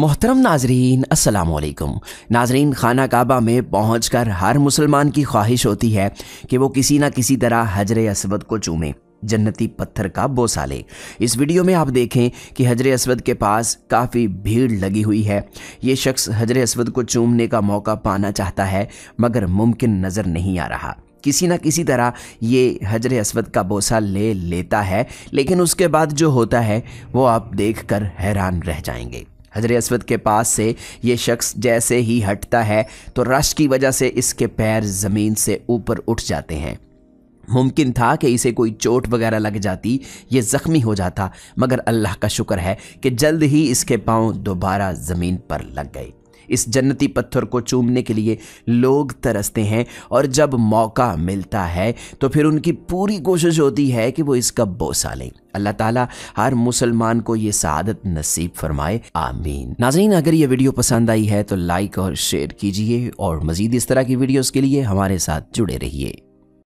मोहतरम नाजरीन असलकम नाजरीन खाना काबा में पहुँच कर हर मुसलमान की ख्वाहिश होती है कि वो किसी ना किसी तरह हजर असवद को चूमें जन्नती पत्थर का बोसा ले इस वीडियो में आप देखें कि हजर असवद के पास काफ़ी भीड़ लगी हुई है ये शख्स हजर असवद को चूमने का मौका पाना चाहता है मगर मुमकिन नज़र नहीं आ रहा किसी ना किसी तरह ये हजर असवद का बोसा ले लेता है लेकिन उसके बाद जो होता है वो आप देख कर हैरान रह जाएंगे हजर असवद के पास से ये शख्स जैसे ही हटता है तो रश की वजह से इसके पैर ज़मीन से ऊपर उठ जाते हैं मुमकिन था कि इसे कोई चोट वगैरह लग जाती ये ज़ख्मी हो जाता मगर अल्लाह का शुक्र है कि जल्द ही इसके पाँव दोबारा ज़मीन पर लग गए इस जन्नती पत्थर को चूमने के लिए लोग तरसते हैं और जब मौका मिलता है तो फिर उनकी पूरी कोशिश होती है कि वो इसका बोसा लें अल्लाह ताला हर मुसलमान को ये सादत नसीब फरमाए आमीन नाजरीन अगर ये वीडियो पसंद आई है तो लाइक और शेयर कीजिए और मज़ीद इस तरह की वीडियोज़ के लिए हमारे साथ जुड़े रहिए